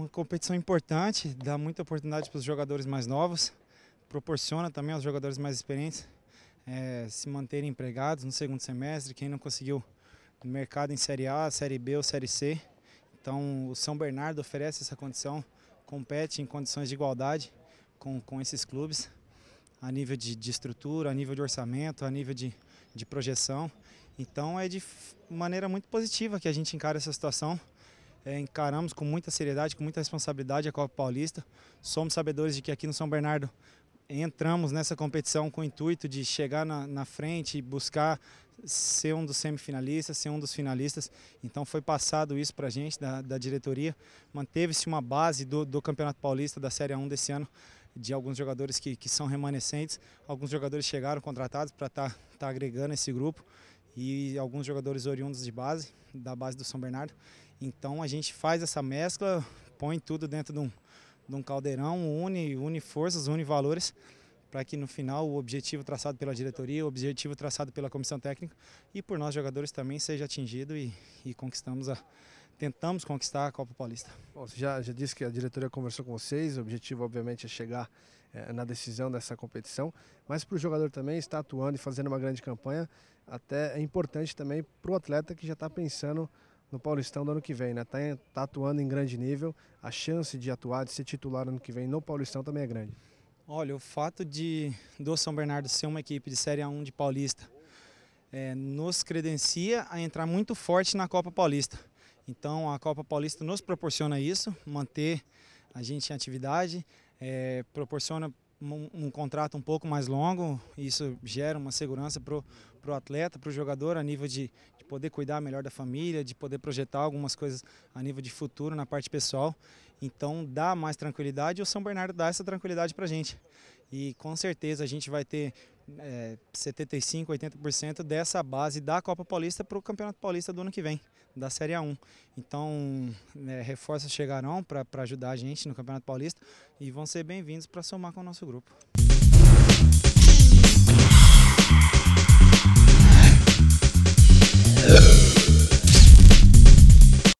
uma competição importante, dá muita oportunidade para os jogadores mais novos, proporciona também aos jogadores mais experientes é, se manterem empregados no segundo semestre, quem não conseguiu mercado em Série A, Série B ou Série C. Então o São Bernardo oferece essa condição, compete em condições de igualdade com, com esses clubes, a nível de, de estrutura, a nível de orçamento, a nível de, de projeção. Então é de maneira muito positiva que a gente encara essa situação. É, encaramos com muita seriedade, com muita responsabilidade a Copa Paulista. Somos sabedores de que aqui no São Bernardo entramos nessa competição com o intuito de chegar na, na frente e buscar ser um dos semifinalistas, ser um dos finalistas. Então foi passado isso para a gente, da, da diretoria. Manteve-se uma base do, do Campeonato Paulista da Série A1 desse ano de alguns jogadores que, que são remanescentes. Alguns jogadores chegaram contratados para estar tá, tá agregando esse grupo e alguns jogadores oriundos de base, da base do São Bernardo. Então a gente faz essa mescla, põe tudo dentro de um, de um caldeirão, une, une forças, une valores, para que no final o objetivo traçado pela diretoria, o objetivo traçado pela comissão técnica e por nós jogadores também seja atingido e, e conquistamos a, tentamos conquistar a Copa Paulista. Bom, você já, já disse que a diretoria conversou com vocês, o objetivo obviamente é chegar é, na decisão dessa competição, mas para o jogador também estar atuando e fazendo uma grande campanha, até é importante também para o atleta que já está pensando no Paulistão do ano que vem, né? Tá, tá atuando em grande nível, a chance de atuar, de ser titular ano que vem no Paulistão também é grande. Olha, o fato de do São Bernardo ser uma equipe de Série A1 de Paulista é, nos credencia a entrar muito forte na Copa Paulista. Então a Copa Paulista nos proporciona isso, manter a gente em atividade, é, proporciona um, um, contrato um pouco mais longo. Isso gera uma segurança para o atleta, para o jogador, a nível de, de, poder cuidar melhor da família, de poder projetar algumas coisas a nível de futuro na parte pessoal. Então dá mais tranquilidade e o São Bernardo dá essa tranquilidade para a gente. E com certeza a gente vai ter é, 75%, 80% dessa base da Copa Paulista para o Campeonato Paulista do ano que vem, da Série A1. Então, é, reforços chegarão para ajudar a gente no Campeonato Paulista e vão ser bem-vindos para somar com o nosso grupo.